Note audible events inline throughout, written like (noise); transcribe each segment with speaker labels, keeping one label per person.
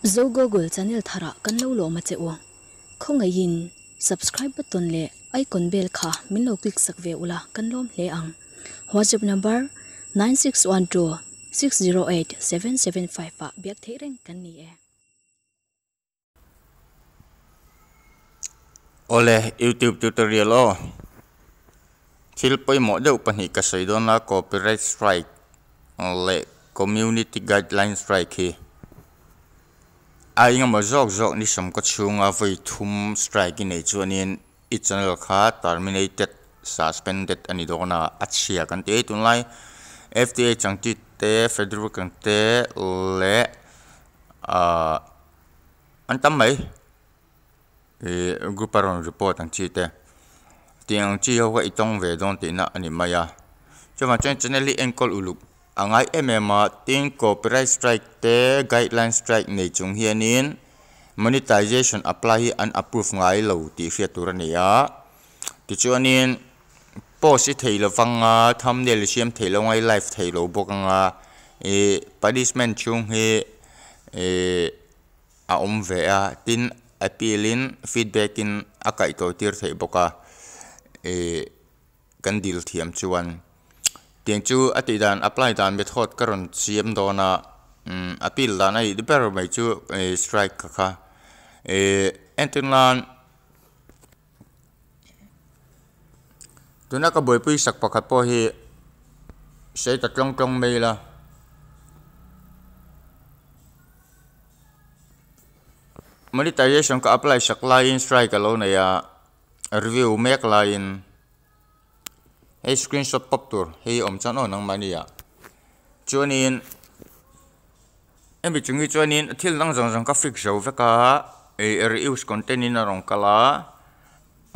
Speaker 1: zo google channel Thả kan lo lo ma che o khong ai in subscribe button le icon bell Khá Mình Lâu click sak ve ula kan Lôm le ang whatsapp number 9612 608 775 pa biak thei reng kan ni e ole youtube tutorial o thil poi mo deuh pani ka sei don la copyright strike Ole community guideline strike hi อายงมาจอกจอกนี่สมก็ชงอาไว้ทุมสไตรกินในจวนินอีจันลค่าม e น m i n a t e d s สเ p นเด็ดอันนี้ดอกนะอัดเชียกันเตะตุนไล FDA จังติเตะเ e d ร r กันเตะและอันตั้มไหมเอ่อกรุ๊ปารอนรีพอร์ตอันจีเตะที่อันจีเขาก็อีต้องเวดอนตีน่ะอันนี้มายาจะมาเจนเจเนลี่เอ็นกอลอุลุก angai emema tin copyright strike te guideline strike nei chung in monetization apply an approve ngai lo ti hria tur ania ti chuanin post i theilo vanga thumbnail siam theilo ngai live theilo bokanga e punishment chung he e a om ve a tin appeal in feedback in akai to tir thei boka e kan dil thiam chuan tiếng chú ở tây đàn apply đàn bị thoát cái rồng chiếm đó na appeal đàn ấy đi bèo mấy chú strike kha, em tin là tôi nói có buổi bơi sạc bạc hạt bò hi sẽ tập trung trong mây là monetization ka apply sak line strike lo na ya review make line hei screenshot pop tur hei om chan on nang mani ya chuanin emi chungi chuanin thil nang zong zong ka fix zo veka e reuse content in arong kala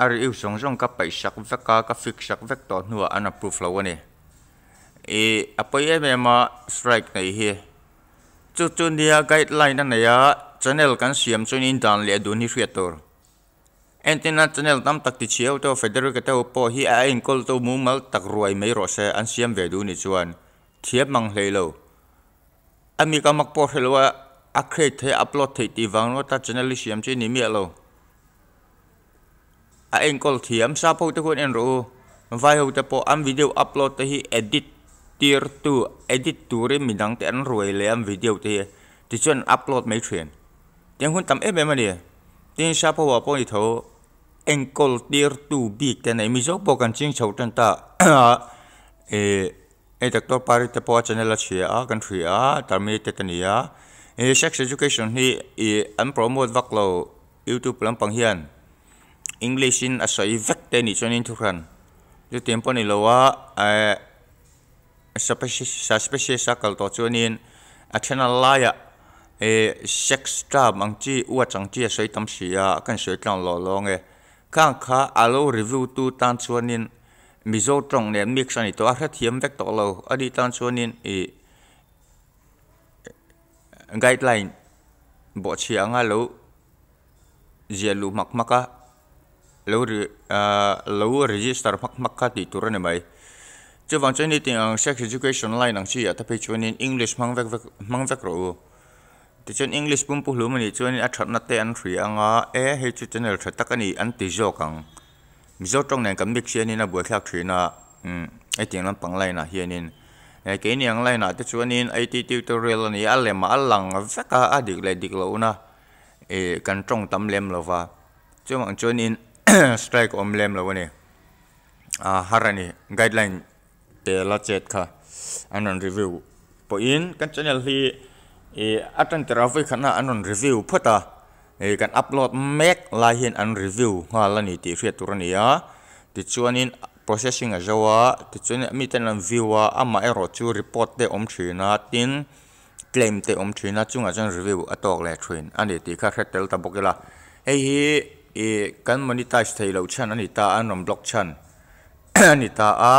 Speaker 1: a reuse zong zong ka paisak veka ka fix sak vek to nuwa an approve lo ani e apoi em ma à, à, strike nei hi chu chu nia guideline na ya channel kan siam chuan in dan le du ni hriator international tam tak ti chiao to federal ka to po hi a in kol to mu mal tak ruai mai ro se an siam ve du ni chuan thiep mang hlei lo ami ka mak po helwa a create the upload the ti wang no ta channel li siam chi ni mi lo a in kol thiam sa po te hun en ro vai ho te po am video upload te hi edit tier 2 edit tu re mi dang te an ruai le am video te ti chuan upload mai thuyền tiếng hun tam em em mà đi tin sa po wa po ni tho ankle tier tu big te nei mi zo po kan ching chho tan ta e (coughs) e doctor pari te po channel a chia a kan thri a tar mi te tania e sex education hi e an promote vak lo youtube lam pang hian english in a sai vek te ni chon in thu khan ju tempo ni lo wa e species sa species sa to chon in a channel la ya e sex ta mang chi u chang chi sai tam sia kan sai tlang lo lo nge ข้างขาอาโลรีวิวตูตันชวนินมิโซตรงเนี่ยมิกซ์นี่ตัวอัดเทียมเวกตกเราอดีตันชวนินอีไกด์ไลน์บอกเชียงอาโลเจลูมักมักะโลรีอ่าโลรีจิสตาร์มักมักะที่ตัวนั้นไหมจู่วันเจนี่ติงเซ็กซ์เอดูเคชั่นไลน์นั่งเชียถ้าไปชวนินอังกฤษมังเวกมังเวกรู้ ti chuan english pum pu hlu mani chuan a thatna te an thri anga e he chu channel that tak ani an ti jo kang mi zo tong nen kam mik sian in a bua thlak thrina um hmm, ai tiang lam pang lai na hianin e cái này anh lại na te chuan in ai ti tutorial làm mà lem a lang veka a dik le dik lo na e kan tong tam lem lova chumang chuan in (clears throat) strike om lem lo ni a harani guideline để la chết kha an review po in kan channel gì e atan traffic khana anon review phata e à? kan upload mek lai hin an review ha lani ti hriat turania ti chuanin processing a à zawa ti chuan mi ten an viewa ama ero chu report te om thina tin claim te om thina chunga chan review atok le thrin ani ti kha hret tel ta bokela hei hi e kan monetize thei lo chan ani ta an rom block chan ani ta a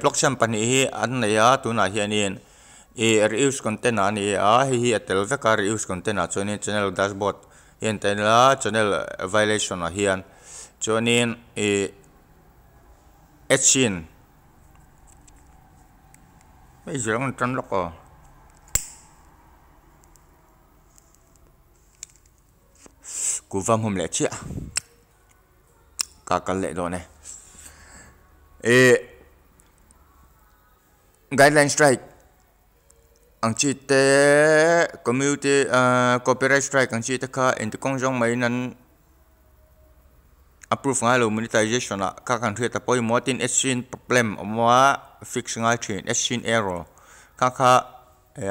Speaker 1: block chan pani hi an neya tuna hianin e reuse container ni a hi hi atel veka reuse container chuanin channel dashboard hian te la channel violation a hian chuanin e etchin bây giờ con trăn lóc à cú vâm hôm lẽ chị ạ cả cả lệ rồi này e guideline strike อังชีเตคอมมิวตี้อ่าคอร์ปอเรทสไตรค์อังชีตะค่ะเอ็นตะกงจงไม่นั้น approve ngai lo monetization la ka kan thwe ta poi motin exchange problem amwa fix ngai thin exchange error ka kha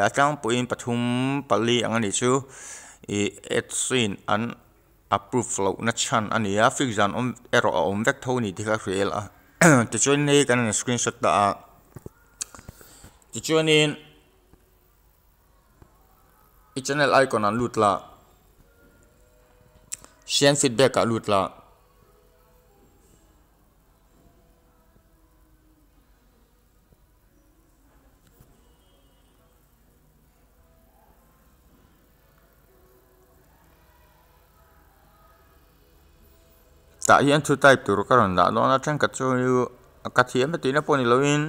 Speaker 1: atang point pathum pali angani chu e exchange an approve flow na chan ania fix an om error om vek thoni dikha khel a ti chuan nei kan screenshot ta a ti chuanin อีชแนลไอคอนั้นหลุดละเสียงฟีดแบ็กกะหลุดละแตาเฮียนทุไตตัวกระดอนดาโดนนะจันก็ช่วยกัดเทียมไปตีนปนิลวิน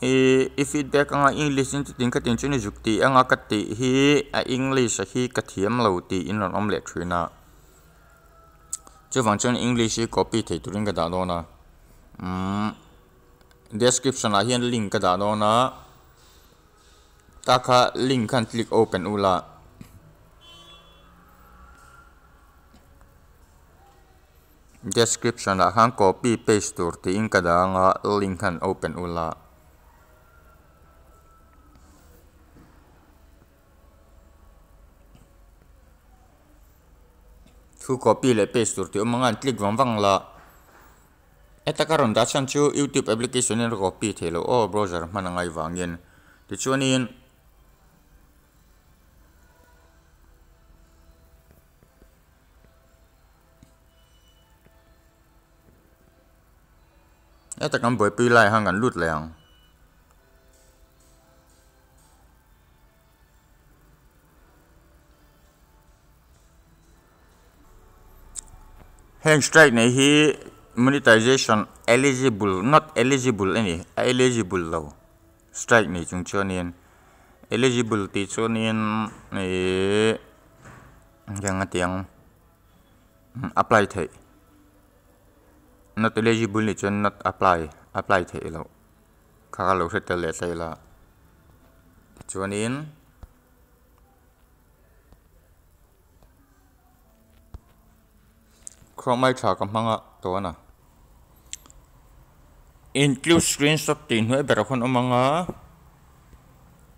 Speaker 1: e i feedback anga english in tin ka tin chuni jukti anga ka ti hi a english hi ka thiam lo ti in ron om le thrina chu wang chun english copy thei turin ka da do na mm description a hian link ka da do na taka link kan click open ula description a han copy paste tur ti in ka da nga link kan open ula thu copy lại paste rồi tur ti omanga click vang là, la ta cần đặt chan chỗ youtube application in copy thelo Oh browser man ngai wangin ti chuanin eta kam boi pi lai hangan lut leng and strike này hi monetization eligible not eligible any eligible lo strike này chúng cho nên eligible thì cho nên này eh, rằng tiếng hmm, apply thế not eligible thì cho not apply apply thế lo khá lâu sẽ tới lệ là cho nên ครไม่ชากับมังอ่ะตัวน่ะ include screen shot ตีนไว้แบบคนอมังอ่ะ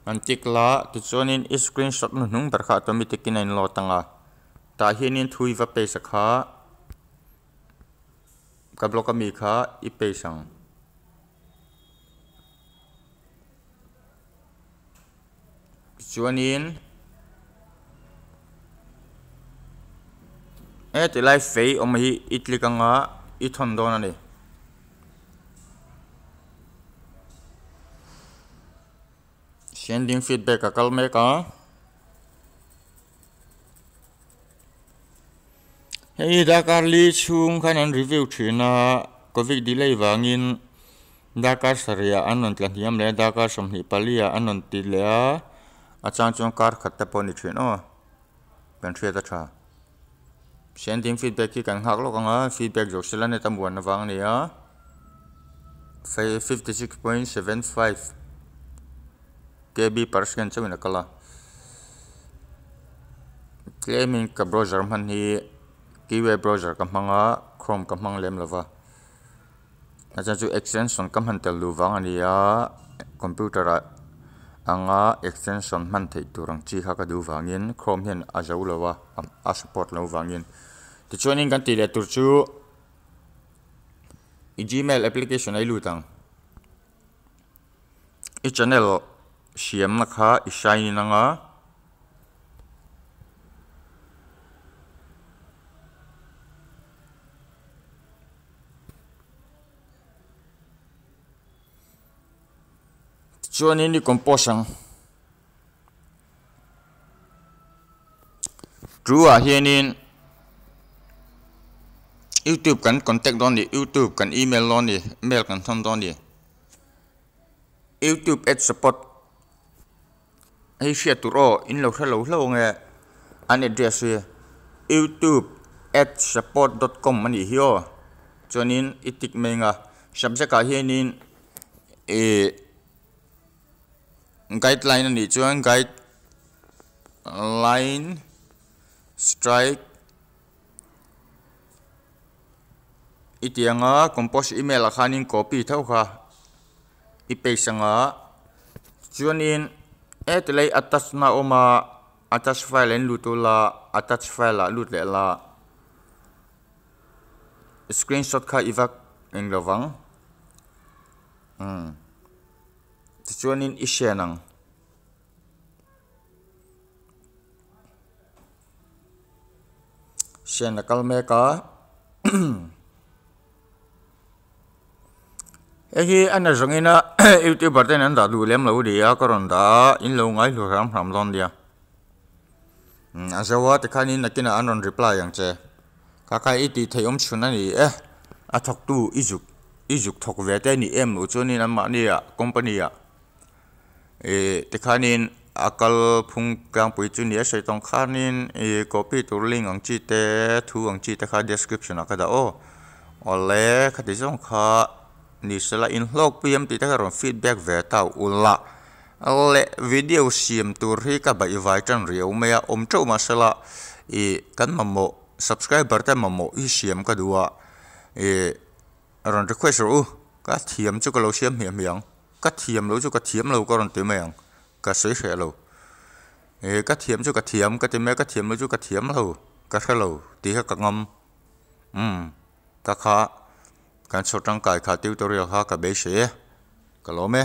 Speaker 1: นั่นจิกละทตัวนี้ screen shot นุ่งแบบขาดตัวมีติกินในรอตังอ่ะตาเฮนินทุยว่าเปสขากับโลกมีขาอีเปสังตัวนี้ lại he te lai fei om hi itlik anga i thon don ani sending feedback a kal mek a hei dakar li à, à, chung khan an review thina covid delay sợi wangin dakar saria anon tlan hiam le dakar som hi anh anon tiền le a achan chung kar khatta poni thin o bên thia ta tha เสีนทิ้งฟีดแบ็กที่กันหักลกงะฟีดแบ็กจกสลันในตำบลนวังเนี่ n five kb per second จะมีนักละ claiming กับ browser มันฮี keyway browser กับมังะ chrome กับมังเลมล่ะวะอาจารย์จู extension กับมันเตลูวังอันนี้คอมพิวเตอร์อังะ extension มันเถิดตัวรังจีฮักดูวังยิน chrome เห็นอาจจะอุล่ะวะอา support เราวังยิน tichuanin kan tih tuju tur chu i gmail application ai tang i channel siam na ha i shine na nga tichuanin komposang. composang hienin YouTube kan contact don đi, YouTube kan email don đi, mail kan thông don đi. YouTube ad support hay share tu ro in lâu lâu hello nghe an address ye youtube at support.com Cho mani hiyo chonin itik menga subject ka hianin e guideline này, chuan guide line strike อีเตียงอ่ะคอมโพสอีเมลอาคานินคอปีเท่าค่ะอีเปสังอ่ะชวนอินเอตเลยอัตชนาออกมาอัตชไฟล์เล่นลูตุลาอัตชไฟล์ละลูตเลละสกรีนช็อตค่ะอีวักเองระวังอืมชวนอินอิเชนังเชน a n ลเมก m e e hi a n e z à g n g i na i u tiêu bát e n anh a du lem l a u d i a k o r o n đ a in l a u n g a i l u r a m r a m đ o n d i à anh s ẽ ว a t แต่ข้านี่นักกินอันนนร a プライอย่างเจ้ข e าใครอีตีเทียมชุนนั่นนี่เอ๊ะอัตกตู้อีจุกอีจุกทกเวทนี่เ a ็มอุจนี่นั่น a าเนี่ยคอมพานีอ่ะเ a ๊ a แต่ n g k น n ่อาการพุงกลางปุยจุนี่ใช้ต้องข้านี่เอ๊ะก๊อปปี้ตัวลิงอั description a kada o. o l e อ้อ๋อเ o n g ka ni sala in hlok piam ti taka ron feedback ve tau ulla le video xem tur hi ka bai vai tan riau me a om chau ma sala e kan mammo subscriber ta mammo i siam ka duwa e ron request ru uh, ka thiam cho cái lo siam hiam hiang ka thiam lo chu ka thiam lo ka ron te me ang ka sei he lo e ka thiam chu ka thiam ka te me ka thiam lo chu ka thiam lo ka kha lo ti ha ka ngam um hmm, ka การสดร่างกายขาดติวตัวเรียลฮากะเบเชกะโลเม